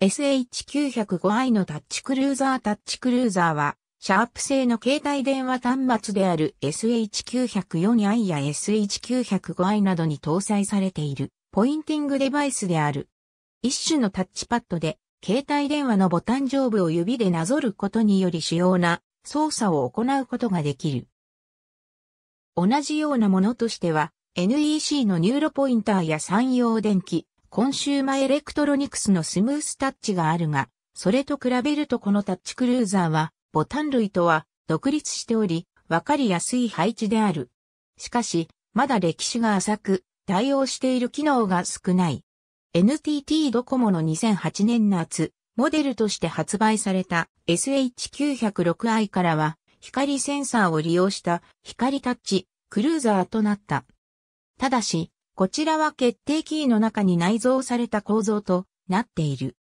SH905i のタッチクルーザータッチクルーザーは、シャープ製の携帯電話端末である SH904i や SH905i などに搭載されているポインティングデバイスである。一種のタッチパッドで、携帯電話のボタン上部を指でなぞることにより主要な操作を行うことができる。同じようなものとしては、NEC のニューロポインターや山陽電機、コンシューマエレクトロニクスのスムースタッチがあるが、それと比べるとこのタッチクルーザーは、ボタン類とは独立しており、わかりやすい配置である。しかし、まだ歴史が浅く、対応している機能が少ない。NTT ドコモの2008年夏、モデルとして発売された SH906i からは、光センサーを利用した光タッチクルーザーとなった。ただし、こちらは決定キーの中に内蔵された構造となっている。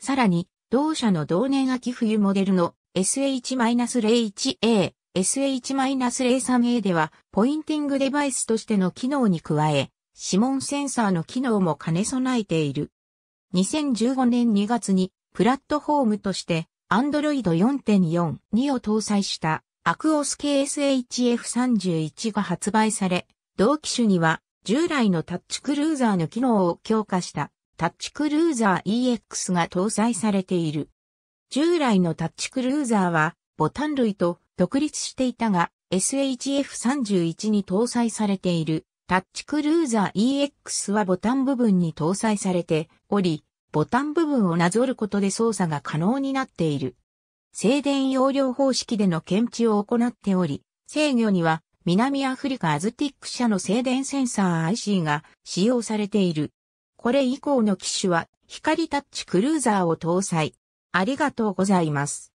さらに、同社の同年秋冬モデルの SH-01A、SH-03A では、ポインティングデバイスとしての機能に加え、指紋センサーの機能も兼ね備えている。2015年2月に、プラットフォームとして、Android 4.4.2を搭載した、アクオス系 SHF31 が発売され、同機種には、従来のタッチクルーザーの機能を強化したタッチクルーザー EX が搭載されている。従来のタッチクルーザーはボタン類と独立していたが SHF31 に搭載されているタッチクルーザー EX はボタン部分に搭載されており、ボタン部分をなぞることで操作が可能になっている。静電容量方式での検知を行っており、制御には南アフリカアズティック社の静電センサー IC が使用されている。これ以降の機種は光タッチクルーザーを搭載。ありがとうございます。